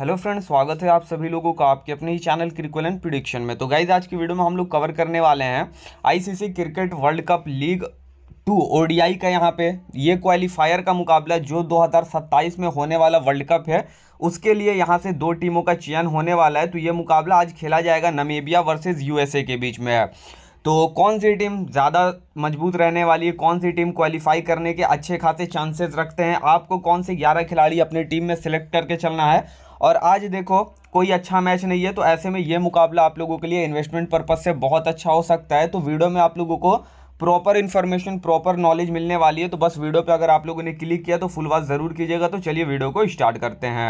hello friend स्वागत है आप सभी लोगों का आपके अपने ही चैनल क्रिकुलन प्रिडिक्शन में तो गाइज आज की वीडियो में हम लोग कवर करने वाले हैं ICC cricket world cup league two ODI का यहाँ पे ये क्वालिफायर का मुकाबला जो 2027 में होने वाला वर्ल्ड कप है उसके लिए यहाँ से दो टीमों का चयन होने वाला है तो ये मुकाबला आज खेला जाएगा नमेबिया वर्सेज यूएसए के बीच में है तो कौन सी टीम ज़्यादा मजबूत रहने वाली है कौन सी टीम क्वालिफाई करने के अच्छे खासे चांसेस रखते हैं आपको कौन से 11 खिलाड़ी अपने टीम में सिलेक्ट करके चलना है और आज देखो कोई अच्छा मैच नहीं है तो ऐसे में ये मुकाबला आप लोगों के लिए इन्वेस्टमेंट पर्पज़ से बहुत अच्छा हो सकता है तो वीडियो में आप लोगों को प्रॉपर इन्फॉर्मेशन प्रॉपर नॉलेज मिलने वाली है तो बस वीडियो पे अगर आप लोगों ने क्लिक किया तो फुल वॉच ज़रूर कीजिएगा तो चलिए वीडियो को स्टार्ट करते हैं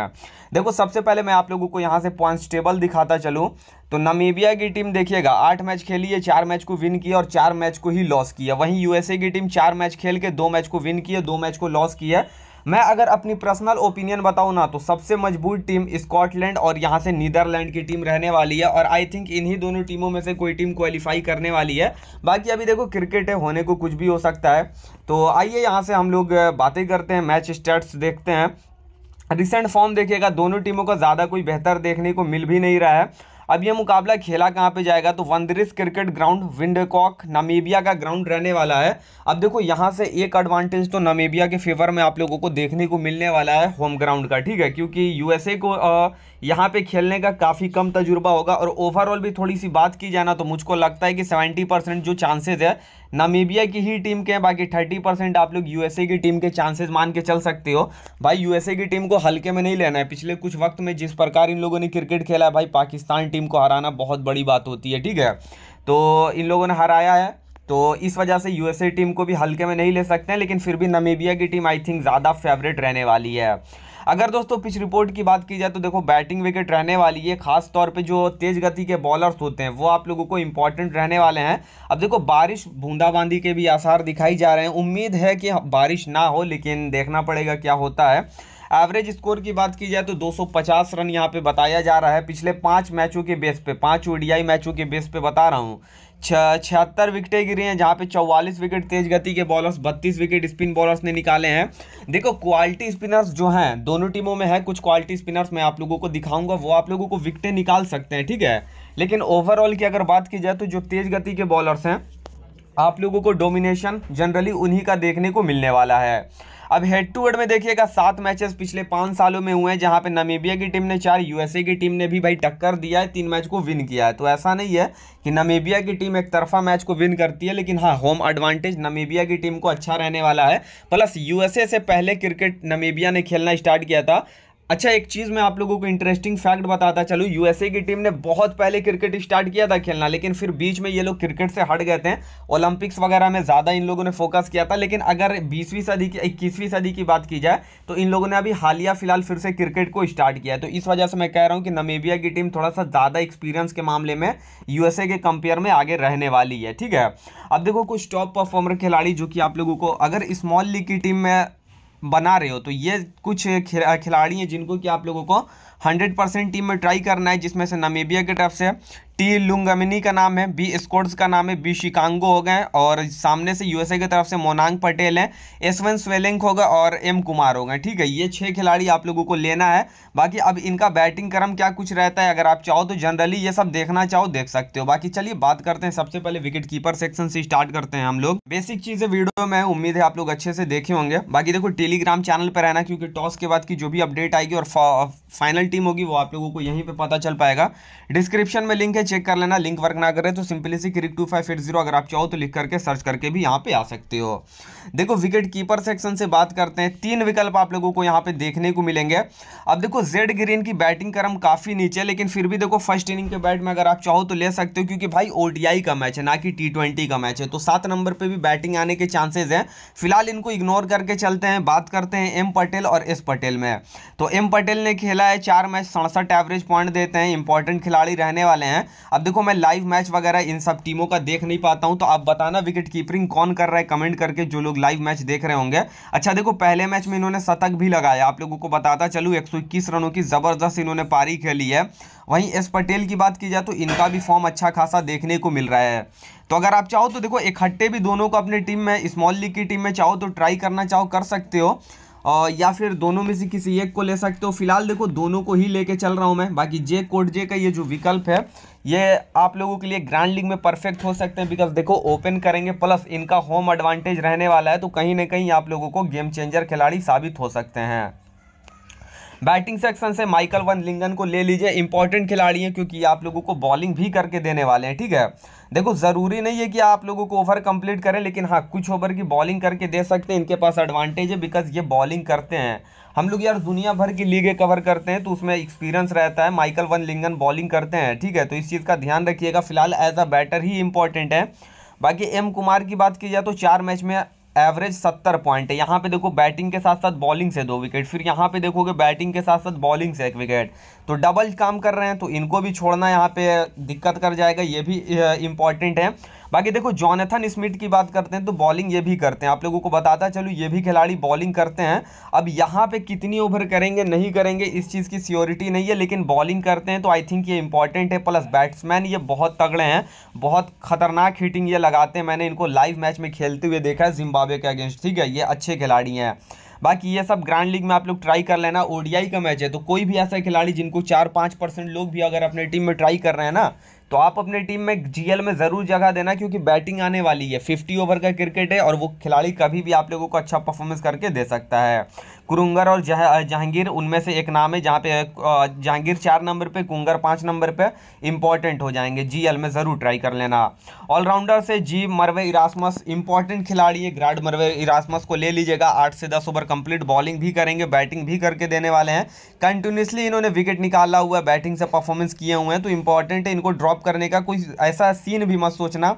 देखो सबसे पहले मैं आप लोगों को यहाँ से पॉइंट्स टेबल दिखाता चलूँ तो नमीबिया की टीम देखिएगा आठ मैच खेली है चार मैच को विन किया और चार मैच को ही लॉस किया वहीं यूएसए की टीम चार मैच खेल के दो मैच को विन किया दो मैच को लॉस किया मैं अगर अपनी पर्सनल ओपिनियन बताऊँ ना तो सबसे मजबूत टीम स्कॉटलैंड और यहाँ से नीदरलैंड की टीम रहने वाली है और आई थिंक इन्हीं दोनों टीमों में से कोई टीम क्वालिफाई करने वाली है बाकी अभी देखो क्रिकेट है होने को कुछ भी हो सकता है तो आइए यहाँ से हम लोग बातें करते हैं मैच स्टेट्स देखते हैं रिसेंट फॉर्म देखिएगा दोनों टीमों का ज़्यादा कोई बेहतर देखने को मिल भी नहीं रहा है अब ये मुकाबला खेला कहाँ पे जाएगा तो Wanderers cricket ground Windhoek Namibia का ग्राउंड रहने वाला है अब देखो यहाँ से एक एडवांटेज तो नमीबिया के फेवर में आप लोगों को देखने को मिलने वाला है होम ग्राउंड का ठीक है क्योंकि यूएसए को यहाँ पे खेलने का काफ़ी कम तजुर्बा होगा और ओवरऑल भी थोड़ी सी बात की जाए ना तो मुझको लगता है कि 70 परसेंट जो चांसेज है नामीबिया की ही टीम के हैं बाकी 30 परसेंट आप लोग यूएसए की टीम के चांसेज मान के चल सकते हो भाई यूएसए की टीम को हल्के में नहीं लेना है पिछले कुछ वक्त में जिस प्रकार इन लोगों ने क्रिकेट खेला है भाई पाकिस्तान टीम को हराना बहुत बड़ी बात होती है ठीक है तो इन लोगों ने हराया है तो इस वजह से यूएसए टीम को भी हल्के में नहीं ले सकते हैं लेकिन फिर भी नमीबिया की टीम आई थिंक ज़्यादा फेवरेट रहने वाली है अगर दोस्तों पिच रिपोर्ट की बात की जाए तो देखो बैटिंग विकेट रहने वाली है खास तौर पे जो तेज गति के बॉलर्स होते हैं वो आप लोगों को इंपॉर्टेंट रहने वाले हैं अब देखो बारिश बूंदाबांदी के भी आसार दिखाई जा रहे हैं उम्मीद है कि बारिश ना हो लेकिन देखना पड़ेगा क्या होता है एवरेज स्कोर की बात की जाए तो 250 रन यहाँ पे बताया जा रहा है पिछले पाँच मैचों के बेस पे पाँच ओडीआई मैचों के बेस पे बता रहा हूँ छिहत्तर विकेटें गिरी हैं जहाँ पे 44 विकेट तेज गति के बॉलर्स 32 विकेट स्पिन बॉलर्स ने निकाले हैं देखो क्वालिटी स्पिनर्स जो हैं दोनों टीमों में है कुछ क्वालिटी स्पिनर्स मैं आप लोगों को दिखाऊंगा वो आप लोगों को विकेटें निकाल सकते हैं ठीक है लेकिन ओवरऑल की अगर बात की जाए तो जो तेज गति के बॉलर्स हैं आप लोगों को डोमिनेशन जनरली उन्हीं का देखने को मिलने वाला है अब हेड टू हेड में देखिएगा सात मैचेस पिछले पाँच सालों में हुए हैं जहाँ पे नमीबिया की टीम ने चार यूएसए की टीम ने भी भाई टक्कर दिया है तीन मैच को विन किया है तो ऐसा नहीं है कि नमीबिया की टीम एक तरफा मैच को विन करती है लेकिन हाँ होम एडवांटेज नमीबिया की टीम को अच्छा रहने वाला है प्लस यूएसए से पहले क्रिकेट नमीबिया ने खेलना स्टार्ट किया था अच्छा एक चीज़ मैं आप लोगों को इंटरेस्टिंग फैक्ट बताता चलूँ यूएसए की टीम ने बहुत पहले क्रिकेट स्टार्ट किया था खेलना लेकिन फिर बीच में ये लोग क्रिकेट से हट गए थे ओलंपिक्स वगैरह में ज़्यादा इन लोगों ने फोकस किया था लेकिन अगर बीसवीं सदी की इक्कीसवीं सदी की बात की जाए तो इन लोगों ने अभी हालिया फिलहाल फिर से क्रिकेट को स्टार्ट किया तो इस वजह से मैं कह रहा हूँ कि नमेबिया की टीम थोड़ा सा ज़्यादा एक्सपीरियंस के मामले में यूएसए के कंपेयर में आगे रहने वाली है ठीक है अब देखो कुछ टॉप परफॉर्मर खिलाड़ी जो कि आप लोगों को अगर स्मॉल लीग की टीम में बना रहे हो तो ये कुछ खिलाड़ी हैं जिनको कि आप लोगों को हंड्रेड परसेंट टीम में ट्राई करना है जिसमें से नमीबिया की तरफ से टी लुंगमिनी का नाम है बी स्कोर्स का नाम है बी शिकांगो हो गए और सामने से यूएसए की तरफ से मोनांग पटेल हैं एसवन स्वेलिंग होगा और एम कुमार हो गए ठीक है ये छह खिलाड़ी आप लोगों को लेना है बाकी अब इनका बैटिंग क्रम क्या कुछ रहता है अगर आप चाहो तो जनरली ये सब देखना चाहो देख सकते हो बाकी चलिए बात करते हैं सबसे पहले विकेट कीपर सेक्शन से स्टार्ट करते हैं हम लोग बेसिक चीज़ें वीडियो में उम्मीद है आप लोग अच्छे से देखे होंगे बाकी देखो टेलीग्राम चैनल पर रहना क्योंकि टॉस के बाद की जो भी अपडेट आएगी और फाइनल फाइनल टीम होगी वो आप लोगों को यहीं पे पता चल पाएगा डिस्क्रिप्शन में लिंक है चेक कर लेना लिंक वर्क ना करे तो simply C crick two five eight zero अगर आप चाहो तो लिख करके सर्च करके भी यहाँ पे आ सकते हो देखो विकेट कीपर सेक्शन से बात करते हैं तीन विकल्प आप लोगों को यहाँ पे देखने को मिलेंगे अब देखो जेड ग्रीन की बैटिंग क्रम काफ़ी नीचे है लेकिन फिर भी देखो फर्स्ट इनिंग के बैट में अगर आप चाहो तो ले सकते हो क्योंकि भाई ओडीआई का मैच है ना कि टी का मैच है तो सात नंबर पर भी बैटिंग आने के चांसेज हैं फिलहाल इनको इग्नोर करके चलते हैं बात करते हैं एम पटेल और एस पटेल में तो एम पटेल ने खेला है चार चार मैच सड़सठ एवरेज पॉइंट देते हैं इंपॉर्टेंट खिलाड़ी रहने वाले हैं अब देखो मैं लाइव मैच वगैरह इन सब टीमों का देख नहीं पाता हूँ तो आप बताना विकेट कीपरिंग कौन कर रहा है कमेंट करके जो लोग लाइव मैच देख रहे होंगे अच्छा देखो पहले मैच में इन्होंने शतक भी लगाया आप लोगों को बताता चलू एक रनों की ज़बरदस्त इन्होंने पारी खेली है वहीं एस पटेल की बात की जाए तो इनका भी फॉर्म अच्छा खासा देखने को मिल रहा है तो अगर आप चाहो तो देखो इकट्ठे भी दोनों को अपनी टीम में स्मॉल लीग की टीम में चाहो तो ट्राई करना चाहो कर सकते हो या फिर दोनों में से किसी एक को ले सकते हो फिलहाल देखो दोनों को ही लेके चल रहा हूँ मैं बाकी जे कोड जे का ये जो विकल्प है ये आप लोगों के लिए ग्रैंड लीग में परफेक्ट हो सकते हैं बिकॉज देखो ओपन करेंगे प्लस इनका होम एडवांटेज रहने वाला है तो कहीं ना कहीं आप लोगों को गेम चेंजर खिलाड़ी साबित हो सकते हैं बैटिंग सेक्शन से माइकल वन लिंगन को ले लीजिए इंपॉर्टेंट खिलाड़ी हैं क्योंकि आप लोगों को बॉलिंग भी करके देने वाले हैं ठीक है देखो ज़रूरी नहीं है कि आप लोगों को ओवर कंप्लीट करें लेकिन हाँ कुछ ओवर की बॉलिंग करके दे सकते हैं इनके पास एडवांटेज है बिकॉज ये बॉलिंग करते हैं हम लोग यार दुनिया भर की लीगें कवर करते हैं तो उसमें एक्सपीरियंस रहता है माइकल वन लिंगन बॉलिंग करते हैं ठीक है तो इस चीज़ का ध्यान रखिएगा फिलहाल एज अ बैटर ही इंपॉर्टेंट है बाकी एम कुमार की बात की जाए तो चार मैच में एवरेज सत्तर पॉइंट है यहाँ पे देखो बैटिंग के साथ साथ बॉलिंग से दो विकेट फिर यहाँ पे देखोगे बैटिंग के साथ साथ बॉलिंग से एक विकेट तो डबल काम कर रहे हैं तो इनको भी छोड़ना यहाँ पे दिक्कत कर जाएगा ये भी इम्पॉर्टेंट है बाकी देखो जॉनेथन स्मिथ की बात करते हैं तो बॉलिंग ये भी करते हैं आप लोगों को बताता चलो ये भी खिलाड़ी बॉलिंग करते हैं अब यहाँ पे कितनी ओवर करेंगे नहीं करेंगे इस चीज़ की सियोरिटी नहीं है लेकिन बॉलिंग करते हैं तो आई थिंक ये इंपॉर्टेंट है प्लस बैट्समैन ये बहुत तगड़े हैं बहुत खतरनाक हिटिंग ये लगाते हैं मैंने इनको लाइव मैच में खेलते हुए देखा है जिम्बाब्वे के अगेंस्ट ठीक है ये अच्छे खिलाड़ी हैं बाकी ये सब ग्रैंड लीग में आप लोग ट्राई कर लेना ओडीआई का मैच है तो कोई भी ऐसा खिलाड़ी जिनको चार पाँच परसेंट लोग भी अगर अपने टीम में ट्राई कर रहे हैं ना तो आप अपने टीम में जीएल में ज़रूर जगह देना क्योंकि बैटिंग आने वाली है 50 ओवर का क्रिकेट है और वो खिलाड़ी कभी भी आप लोगों को अच्छा परफॉर्मेंस करके दे सकता है कुरुंगर और जह जहांगीर उनमें से एक नाम है जहाँ पे जहांगीर चार नंबर पे कुंगर पाँच नंबर पे इंपॉर्टेंट हो जाएंगे जी एल में ज़रूर ट्राई कर लेना ऑलराउंडर से जी मरवे इरासमस इंपॉर्टेंट खिलाड़ी है ग्राड मरवे इरासमस को ले लीजिएगा आठ से दस ओवर कंप्लीट बॉलिंग भी करेंगे बैटिंग भी करके देने वाले हैं कंटिन्यूसली इन्होंने विकेट निकाला हुआ है बैटिंग से परफॉर्मेंस किए हुए हैं तो इंपॉर्टेंट है इनको ड्रॉप करने का कोई ऐसा सीन भी मत सोचना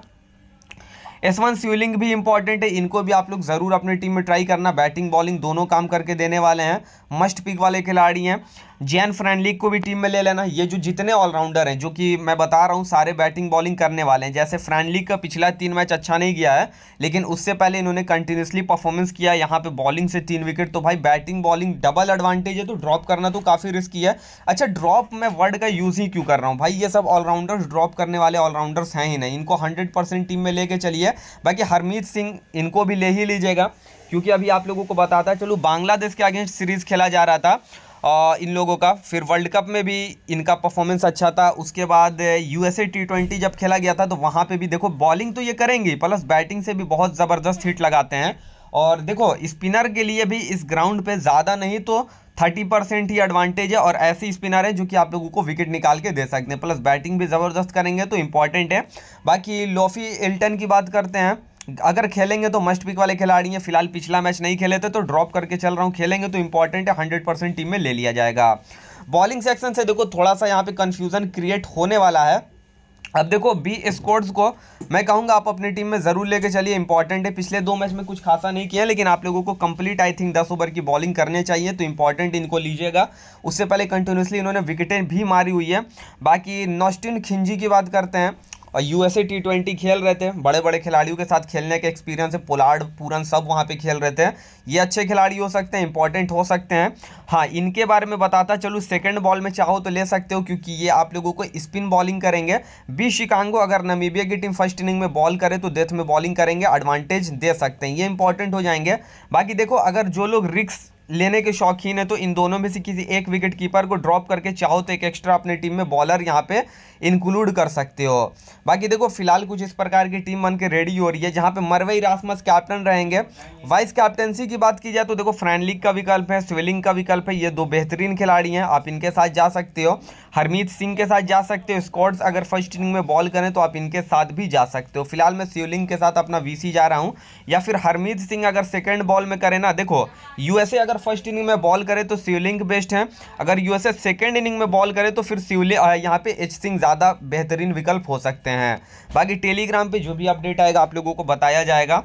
एस वन स्यूलिंग भी इंपॉर्टेंट है इनको भी आप लोग ज़रूर अपनी टीम में ट्राई करना बैटिंग बॉलिंग दोनों काम करके देने वाले हैं मस्ट पिक वाले खिलाड़ी हैं जैन फ्रेंडलिक को भी टीम में ले लेना ये जो जितने ऑलराउंडर हैं जो कि मैं बता रहा हूँ सारे बैटिंग बॉलिंग करने वाले हैं जैसे फ्रेंडलिक का पिछला तीन मैच अच्छा नहीं गया है लेकिन उससे पहले इन्होंने कंटिन्यूसली परफॉर्मेंस किया यहाँ पर बॉलिंग से तीन विकेट तो भाई बैटिंग बॉलिंग डबल एडवांटेज है तो ड्रॉप करना तो काफ़ी रिस्की है अच्छा ड्रॉप मैं वर्ड का यूज़ ही क्यों कर रहा हूँ भाई ये सब ऑलराउंडर्स ड्रॉप करने वाले ऑलराउंडर्स हैं ही नहीं इनको हंड्रेड टीम में लेके चलिए बाकी हरमीत सिंह इनको भी ले ही लीजिएगा क्योंकि अभी आप लोगों को बताता चलो बांग्लादेश के अगेंस्ट सीरीज खेला जा रहा था इन लोगों का फिर वर्ल्ड कप में भी इनका परफॉर्मेंस अच्छा था उसके बाद यूएसए टी ट्वेंटी जब खेला गया था तो वहाँ पे भी देखो बॉलिंग तो ये करेंगे प्लस बैटिंग से भी बहुत ज़बरदस्त हिट लगाते हैं और देखो स्पिनर के लिए भी इस ग्राउंड पे ज़्यादा नहीं तो थर्टी परसेंट ही एडवांटेज है और ऐसे स्पिनर हैं जो कि आप लोगों को विकेट निकाल के दे सकते हैं प्लस बैटिंग भी ज़बरदस्त करेंगे तो इम्पॉर्टेंट है बाकी लॉफी एल्टन की बात करते हैं अगर खेलेंगे तो मस्ट पिक वाले खिलाड़ी हैं फिलहाल पिछला मैच नहीं खेले थे तो ड्रॉप करके चल रहा हूँ खेलेंगे तो इंपॉर्टेंट है हंड्रेड टीम में ले लिया जाएगा बॉलिंग सेक्शन से देखो थोड़ा सा यहाँ पे कन्फ्यूज़न क्रिएट होने वाला है अब देखो बी स्कोर्स को मैं कहूँगा आप अपनी टीम में ज़रूर लेके चलिए इंपॉर्टेंट है पिछले दो मैच में कुछ खासा नहीं किया लेकिन आप लोगों को कंप्लीट आई थिंक दस ओवर की बॉलिंग करने चाहिए तो इंपॉर्टेंट इनको लीजिएगा उससे पहले कंटिन्यूसली इन्होंने विकेटें भी मारी हुई है बाकी नॉस्टिन खिंजी की बात करते हैं और यूएसए टी ट्वेंटी खेल रहे थे बड़े बड़े खिलाड़ियों के साथ खेलने के एक्सपीरियंस है पोलार्ड पूरन सब वहाँ पे खेल रहे थे ये अच्छे खिलाड़ी हो सकते हैं इंपॉर्टेंट हो सकते हैं हाँ इनके बारे में बताता चलो सेकंड बॉल में चाहो तो ले सकते हो क्योंकि ये आप लोगों को स्पिन बॉलिंग करेंगे बी शिकांगो अगर नमीबिया की टीम फर्स्ट इनिंग में बॉल करे तो डेथ में बॉलिंग करेंगे एडवांटेज दे सकते हैं ये इंपॉर्टेंट हो जाएंगे बाकी देखो अगर जो लोग रिक्स लेने के शौकीन है तो इन दोनों में से किसी एक विकेट कीपर को ड्रॉप करके चाहो तो एक एक्स्ट्रा अपनी टीम में बॉलर यहाँ पे इंक्लूड कर सकते हो बाकी देखो फिलहाल कुछ इस प्रकार की टीम बन के रेडी हो रही है जहाँ पे मरवई रासमस कैप्टन रहेंगे वाइस कैप्टनसी की बात की जाए तो देखो लीग का विकल्प है स्वेलिंग का विकल्प है ये दो बेहतरीन खिलाड़ी हैं आप इनके साथ जा सकते हो हरमीत सिंह के साथ जा सकते हो स्कॉट्स अगर फर्स्ट इनिंग में बॉल करें तो आप इनके साथ भी जा सकते हो फिलहाल मैं स्विलिंग के साथ अपना वी जा रहा हूँ या फिर हरमीत सिंह अगर सेकेंड बॉल में करें ना देखो यूएसए अगर अगर फर्स्ट इनिंग में बॉल करे तो शिवलिंग बेस्ट है अगर यूएसए सेकेंड इनिंग में बॉल करे तो फिर शिवलिंग यहाँ पे एच सिंह ज़्यादा बेहतरीन विकल्प हो सकते हैं बाकी टेलीग्राम पे जो भी अपडेट आएगा आप लोगों को बताया जाएगा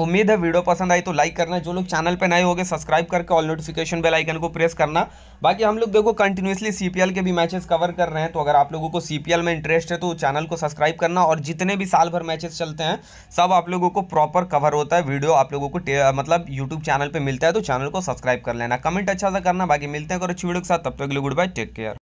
उम्मीद है वीडियो पसंद आई तो लाइक करना जो लोग चैनल पर नए गए सब्सक्राइब करके ऑल नोटिफिकेशन बेल आइकन को प्रेस करना बाकी हम लोग देखो कंटिन्यूसली सीपीएल के भी मैचेस कवर कर रहे हैं तो अगर आप लोगों को सीपीएल में इंटरेस्ट है तो चैनल को सब्सक्राइब करना और जितने भी साल भर मैचेस चलते हैं सब आप लोगों को प्रॉपर कवर होता है वीडियो आप लोगों को मतलब यूट्यूब चैनल पर मिलता है तो चैनल को सब्सक्राइब कर लेना कमेंट अच्छा सा करना बाकी मिलते हैं अगर अच्छी वीडियो के साथ तब तक गुड बाय टेक केयर